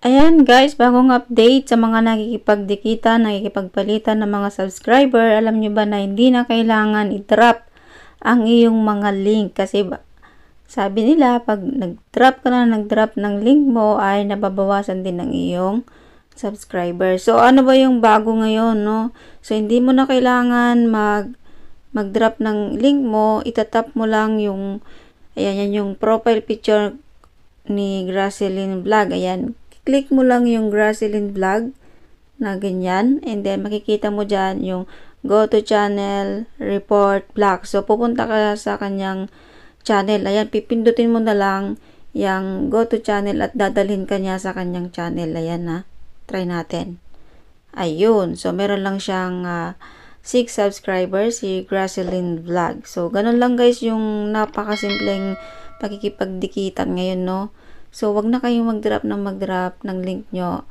Ayan guys, bagong update sa mga nakikipagdikita, nakikipagpalitan ng mga subscriber. Alam nyo ba na hindi na kailangan i-drop ang iyong mga link kasi sabi nila pag nag-drop ka na, nag-drop ng link mo ay nababawasan din ng iyong subscriber. So ano ba yung bago ngayon, no? So hindi mo na kailangan mag mag-drop ng link mo, itatap mo lang yung ayan yan yung profile picture ni Graceline Vlog. Ayan, click mo lang yung Graceline Vlog na ganyan. And then, makikita mo dyan yung go to channel, report, black. So, pupunta ka sa kanyang channel. Ayan, pipindutin mo na lang yung go to channel at dadalhin ka niya sa kanyang channel. Ayan na. Try natin. Ayun. So, meron lang siyang uh, ah, 6 subscribers, si Graceline Vlog. So, ganun lang guys yung napakasimpleng pakikipagdikitan ngayon, no? So, wag na kayong mag-drop ng mag-drop ng link nyo